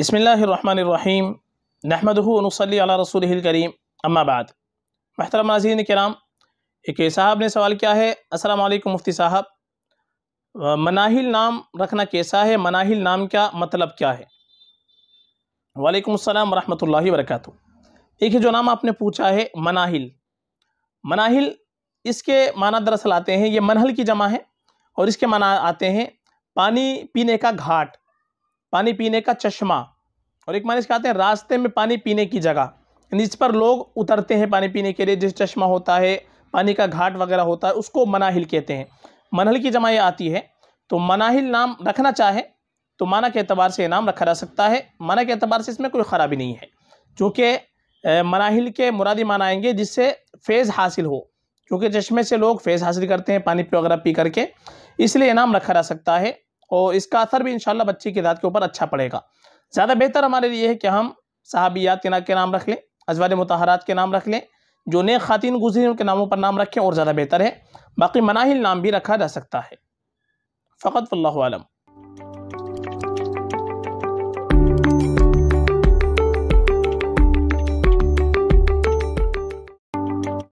بسم اللہ الرحمن الرحیم و نصلی علی رسوله رسول الکریم بعد محترم ناظرین کرام ایک صاحب نے سوال کیا ہے السلام علیکم مفتی صاحب مناہل نام رکھنا کیسا ہے مناہل نام کا مطلب کیا ہے وعلیکم السلام ورحمۃ اللہ وبرکاتہ ایک جو نام آپ نے پوچھا ہے مناہل مناہل اس کے معنی دراصل آتے ہیں یہ منحل کی جمع ہے اور اس کے معنی آتے ہیں پانی پینے کا گھاٹ پانی پینے کا چشمہ اور ایک معنی اس کہتے ہیں راستے میں پانی پینے کی جگہ اس یعنی پر لوگ اترتے ہیں پانی پینے کے لیے جس چشمہ ہوتا ہے پانی کا گھاٹ وغیرہ ہوتا ہے اس کو مناحل کہتے ہیں منہل کی جمع یہ آتی ہے تو مناحل نام رکھنا چاہے تو معنی کے اعتبار سے یہ نام رکھا جا سکتا ہے معنی کے اعتبار سے اس میں کوئی خرابی نہیں ہے چونکہ مناحل کے مرادی معنی آئیں گے جس سے فیض حاصل ہو کیونکہ چشمے سے لوگ فیض حاصل کرتے ہیں پانی وغیرہ پی کر کے اس لیے نام رکھا جا سکتا ہے اور اس کا اثر بھی انشاءاللہ بچے کی ذات کے اوپر اچھا پڑے گا زیادہ بہتر ہمارے لیے ہے کہ ہم صحابیات کے نام کے نام رکھ لیں ازوار متحرات کے نام رکھ لیں جو نیک خواتین گزری ان کے ناموں پر نام رکھیں اور زیادہ بہتر ہے باقی مناہل نام بھی رکھا جا سکتا ہے فقط اللہ عالم